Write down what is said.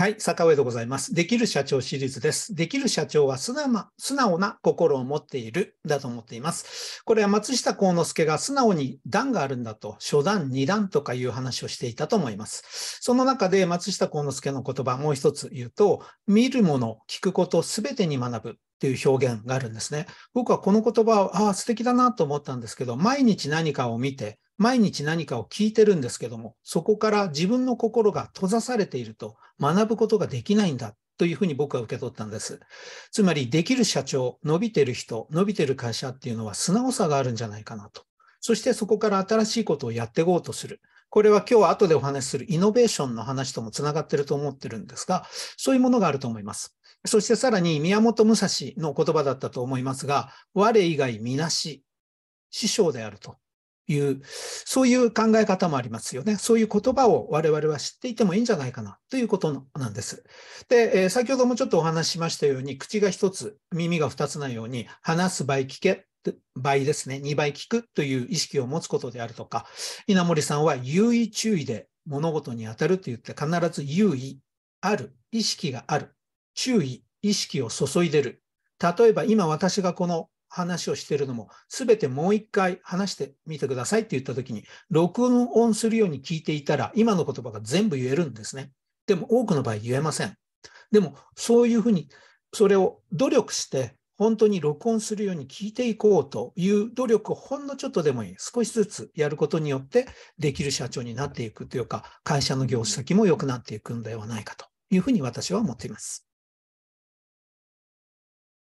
はい、坂上でございます。できる社長シリーズです。できる社長は素直な心を持っているだと思っています。これは松下幸之助が素直に段があるんだと、初段、二段とかいう話をしていたと思います。その中で松下幸之助の言葉、もう一つ言うと、見るもの、聞くこと、すべてに学ぶっていう表現があるんですね。僕はこの言葉を、ああ、素敵だなと思ったんですけど、毎日何かを見て、毎日何かを聞いてるんですけども、そこから自分の心が閉ざされていると学ぶことができないんだというふうに僕は受け取ったんです。つまり、できる社長、伸びてる人、伸びてる会社っていうのは素直さがあるんじゃないかなと。そしてそこから新しいことをやっていこうとする。これは今日は後でお話しするイノベーションの話ともつながってると思ってるんですが、そういうものがあると思います。そしてさらに宮本武蔵の言葉だったと思いますが、我以外みなし、師匠であると。いう、そういう考え方もありますよね。そういう言葉を我々は知っていてもいいんじゃないかなということなんです。で、え先ほどもちょっとお話ししましたように、口が1つ、耳が2つなように、話す倍聞け倍ですね、2倍聞くという意識を持つことであるとか、稲森さんは優位注意で物事に当たると言って必ず優位、ある、意識がある、注意、意識を注いでる。例えば今私がこの話をしているのも、すべてもう一回話してみてくださいって言ったときに、録音するように聞いていたら、今の言葉が全部言えるんですね。でも多くの場合言えません。でも、そういうふうに、それを努力して、本当に録音するように聞いていこうという努力をほんのちょっとでもいい、少しずつやることによって、できる社長になっていくというか、会社の業績も良くなっていくんではないかというふうに私は思っています。